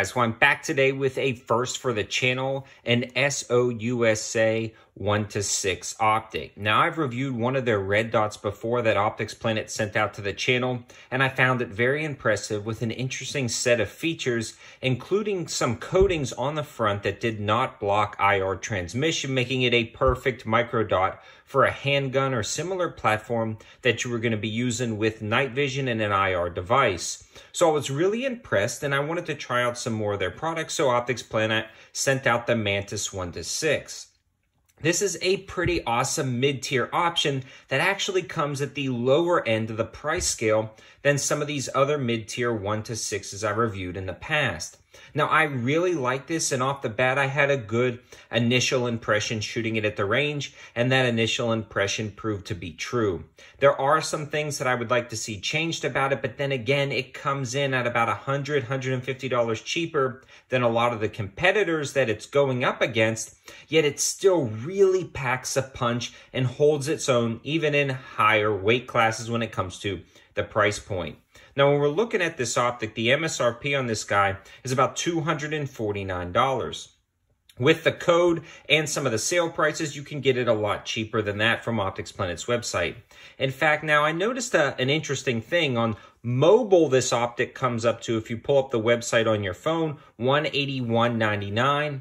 guys. Well, I'm back today with a first for the channel, an SOUSA 1 to 6 optic. Now, I've reviewed one of their red dots before that Optics Planet sent out to the channel, and I found it very impressive with an interesting set of features, including some coatings on the front that did not block IR transmission, making it a perfect micro dot for a handgun or similar platform that you were going to be using with night vision and an IR device. So I was really impressed and I wanted to try out some more of their products, so Optics Planet sent out the Mantis 1 to 6. This is a pretty awesome mid-tier option that actually comes at the lower end of the price scale than some of these other mid-tier 1 to 6s I reviewed in the past. Now, I really like this, and off the bat, I had a good initial impression shooting it at the range, and that initial impression proved to be true. There are some things that I would like to see changed about it, but then again, it comes in at about $100, $150 cheaper than a lot of the competitors that it's going up against, yet it still really packs a punch and holds its own even in higher weight classes when it comes to the price point. Now, when we're looking at this optic, the MSRP on this guy is about $249. With the code and some of the sale prices, you can get it a lot cheaper than that from Optics Planet's website. In fact, now I noticed a, uh, an interesting thing on mobile this optic comes up to if you pull up the website on your phone, 181.99.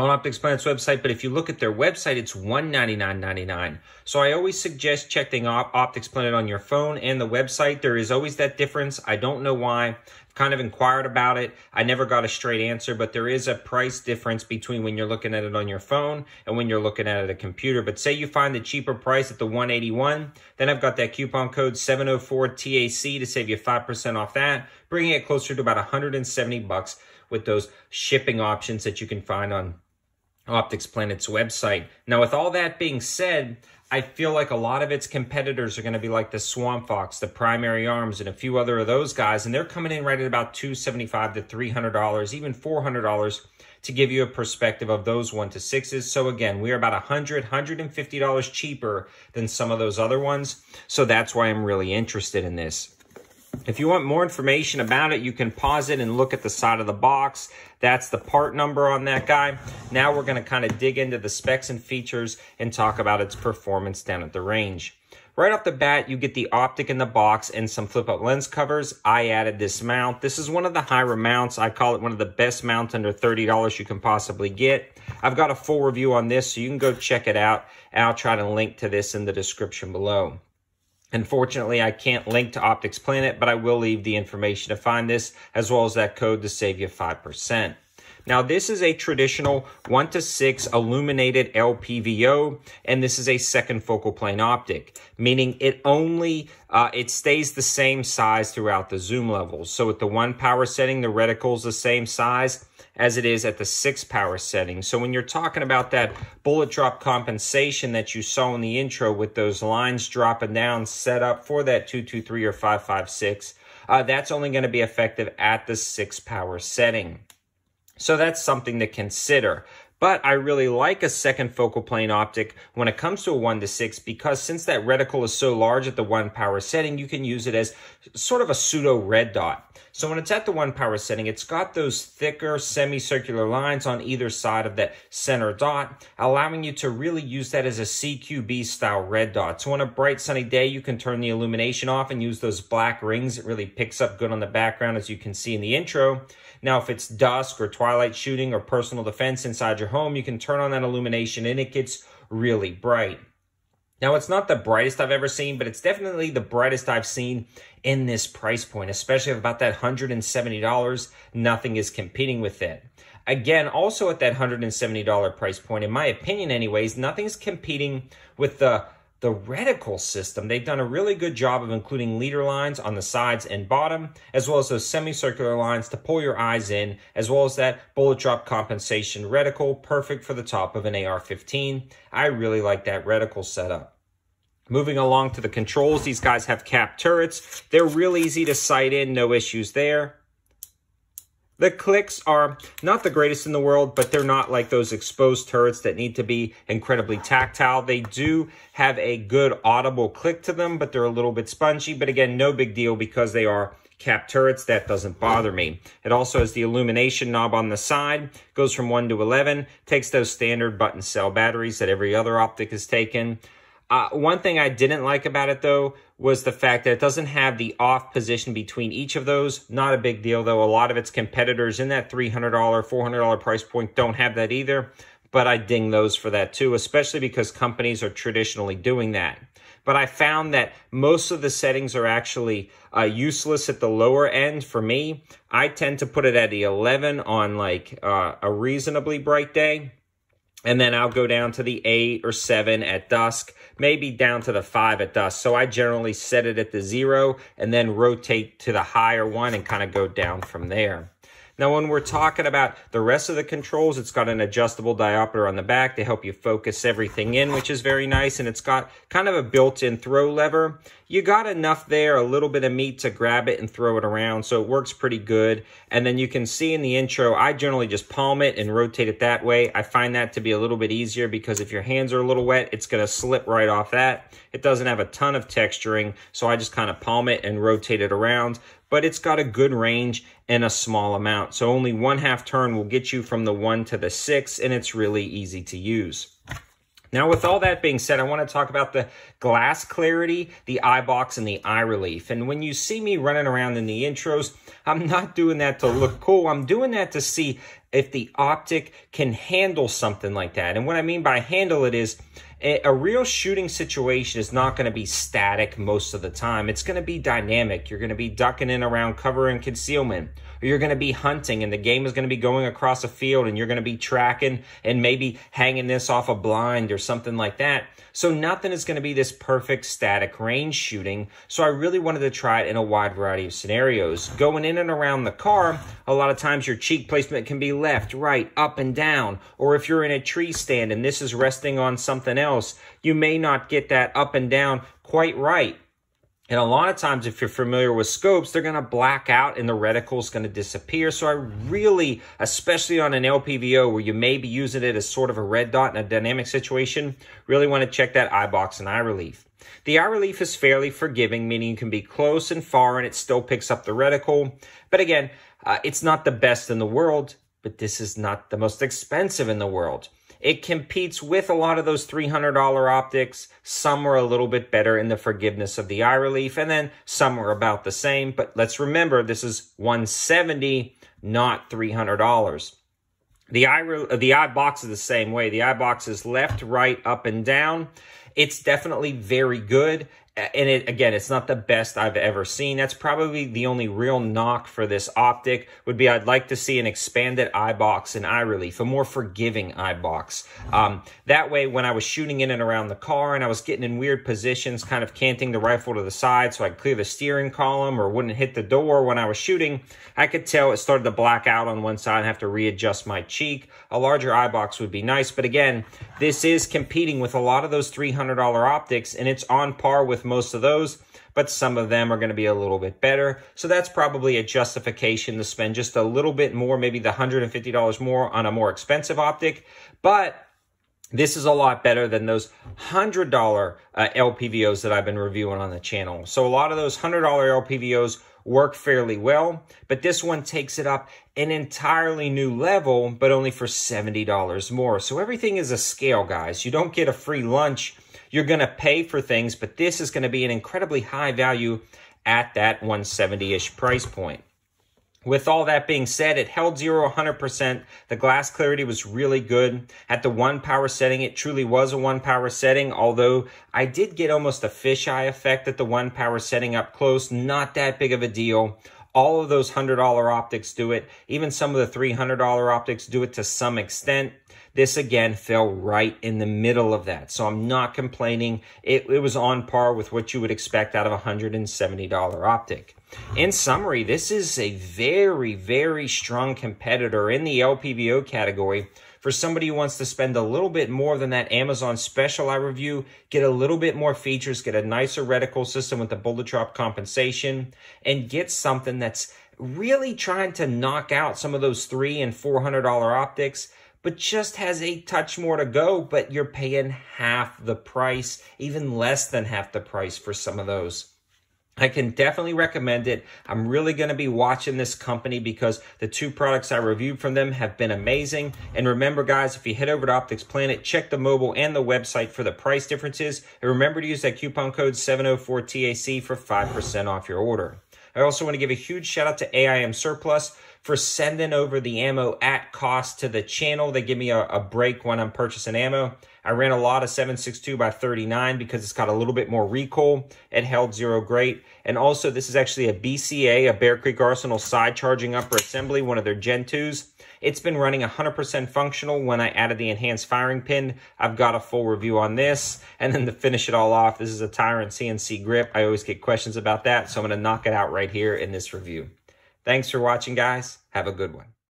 Hone Optics Planet's website, but if you look at their website, it's $199.99. So I always suggest checking op- Optics Planet on your phone and the website. There is always that difference. I don't know why. I've kind of inquired about it. I never got a straight answer, but there is a price difference between when you're looking at it on your phone and when you're looking at it at a computer. But say you find the cheaper price at the 181, then I've got that coupon code 704TAC to save you 5% off that, bringing it closer to about 170 bucks with those shipping options that you can find on Optics Planet's website. Now, with all that being said, I feel like a lot of its competitors are going to be like the Swamp Fox, the Primary Arms, and a few other of those guys, and they're coming in right at about two seventy-five to three hundred dollars, even four hundred dollars, to give you a perspective of those one to sixes. So again, we are about a hundred, hundred and fifty dollars cheaper than some of those other ones. So that's why I'm really interested in this. If you want more information about it, you can pause it and look at the side of the box. That's the part number on that guy. Now we're going to kind of dig into the specs and features and talk about its performance down at the range. Right off the bat, you get the optic in the box and some flip-up lens covers. I added this mount. This is one of the higher mounts. I call it one of the best mounts under $30 you can possibly get. I've got a full review on this, so you can go check it out. And I'll try to link to this in the description below. Unfortunately, I can't link to Optics Planet, but I will leave the information to find this as well as that code to save you 5%. Now, this is a traditional 1 to 6 illuminated LPVO, and this is a second focal plane optic, meaning it only uh, it stays the same size throughout the zoom levels. So at the 1 power setting, the reticle is the same size as it is at the 6 power setting. So when you're talking about that bullet drop compensation that you saw in the intro with those lines dropping down set up for that 223 or 556, uh, that's only going to be effective at the 6 power setting. So that's something to consider. But I really like a second focal plane optic when it comes to a 1 to 6 because since that reticle is so large at the 1 power setting, you can use it as sort of a pseudo red dot. So when it's at the one power setting, it's got those thicker semicircular lines on either side of that center dot, allowing you to really use that as a CQB style red dot. So on a bright sunny day, you can turn the illumination off and use those black rings. It really picks up good on the background as you can see in the intro. Now, if it's dusk or twilight shooting or personal defense inside your home, you can turn on that illumination and it gets really bright. Now, it's not the brightest I've ever seen, but it's definitely the brightest I've seen in this price point, especially about that $170. Nothing is competing with it. Again, also at that $170 price point, in my opinion anyways, nothing's competing with the the reticle system, they've done a really good job of including leader lines on the sides and bottom, as well as those semicircular lines to pull your eyes in, as well as that bullet drop compensation reticle, perfect for the top of an AR-15. I really like that reticle setup. Moving along to the controls, these guys have cap turrets. They're real easy to sight in, no issues there. The clicks are not the greatest in the world, but they're not like those exposed turrets that need to be incredibly tactile. They do have a good audible click to them, but they're a little bit spongy. But again, no big deal because they are cap turrets. That doesn't bother me. It also has the illumination knob on the side. Goes from 1 to 11. Takes those standard button cell batteries that every other optic has taken. Uh, one thing I didn't like about it, though, was the fact that it doesn't have the off position between each of those. Not a big deal, though. A lot of its competitors in that $300, $400 price point don't have that either. But I ding those for that too, especially because companies are traditionally doing that. But I found that most of the settings are actually uh, useless at the lower end for me. I tend to put it at the 11 on like uh, a reasonably bright day and then I'll go down to the 8 or 7 at dusk, maybe down to the 5 at dusk. So I generally set it at the 0 and then rotate to the higher one and kind of go down from there. Now, when we're talking about the rest of the controls, it's got an adjustable diopter on the back to help you focus everything in, which is very nice. And it's got kind of a built-in throw lever. You got enough there, a little bit of meat to grab it and throw it around. So it works pretty good. And then you can see in the intro, I generally just palm it and rotate it that way. I find that to be a little bit easier because if your hands are a little wet, it's going to slip right off that. It doesn't have a ton of texturing, so I just kind of palm it and rotate it around but it's got a good range and a small amount. So only one half turn will get you from the one to the six, and it's really easy to use. Now, with all that being said, I want to talk about the glass clarity, the eye box, and the eye relief. And when you see me running around in the intros, I'm not doing that to look cool. I'm doing that to see if the optic can handle something like that. And what I mean by handle it is eh, a real shooting situation is not going to be static most of the time. It's going to be dynamic. You're going to be ducking in around cover and concealment you're going to be hunting and the game is going to be going across a field and you're going to be tracking and maybe hanging this off a blind or something like that. So nothing is going to be this perfect static range shooting. So I really wanted to try it in a wide variety of scenarios. Going in and around the car, a lot of times your cheek placement can be left, right, up and down. Or if you're in a tree stand and this is resting on something else, you may not get that up and down quite right. And a lot of times, if you're familiar with scopes, they're going to black out and the reticle's going to disappear. So I really, especially on an LPVO where you may be using it as sort of a red dot in a dynamic situation, really want to check that eye box and eye relief. The eye relief is fairly forgiving, meaning you can be close and far and it still picks up the reticle. But again, uh, it's not the best in the world, but this is not the most expensive in the world. It competes with a lot of those $300 optics. Some are a little bit better in the forgiveness of the eye relief, and then some are about the same. But let's remember, this is 170 not $300. The eye, the eye box is the same way. The eye box is left, right, up, and down. It's definitely very good and it again it's not the best i've ever seen that's probably the only real knock for this optic would be i'd like to see an expanded eye box and eye relief a more forgiving eye box um, that way when i was shooting in and around the car and i was getting in weird positions kind of canting the rifle to the side so i'd clear the steering column or wouldn't hit the door when i was shooting i could tell it started to black out on one side and have to readjust my cheek a larger eye box would be nice but again this is competing with a lot of those $300 optics and it's on par with with most of those, but some of them are going to be a little bit better. So that's probably a justification to spend just a little bit more, maybe the $150 more on a more expensive optic. But this is a lot better than those $100 uh, LPVOs that I've been reviewing on the channel. So a lot of those $100 LPVOs work fairly well, but this one takes it up an entirely new level, but only for $70 more. So everything is a scale, guys. You don't get a free lunch you're going to pay for things, but this is going to be an incredibly high value at that 170-ish price point. With all that being said, it held zero 100%. The glass clarity was really good. At the one power setting, it truly was a one power setting, although I did get almost a fisheye effect at the one power setting up close. Not that big of a deal. All of those $100 optics do it. Even some of the $300 optics do it to some extent. This again fell right in the middle of that. So I'm not complaining. It, it was on par with what you would expect out of a $170 optic. In summary, this is a very, very strong competitor in the LPBO category for somebody who wants to spend a little bit more than that Amazon special I review, get a little bit more features, get a nicer reticle system with the bullet drop compensation, and get something that's really trying to knock out some of those three and four hundred dollar optics but just has a touch more to go, but you're paying half the price, even less than half the price for some of those. I can definitely recommend it. I'm really going to be watching this company because the two products I reviewed from them have been amazing. And remember, guys, if you head over to Optics Planet, check the mobile and the website for the price differences. And remember to use that coupon code 704TAC for 5% off your order. I also want to give a huge shout out to AIM Surplus for sending over the ammo at cost to the channel. They give me a, a break when I'm purchasing ammo. I ran a lot of 762 by 39 because it's got a little bit more recoil. It held zero great. And also, this is actually a BCA, a Bear Creek Arsenal side charging upper assembly, one of their Gen 2s. It's been running 100% functional. When I added the enhanced firing pin, I've got a full review on this. And then to finish it all off, this is a Tyrant CNC grip. I always get questions about that, so I'm going to knock it out right here in this review. Thanks for watching, guys. Have a good one.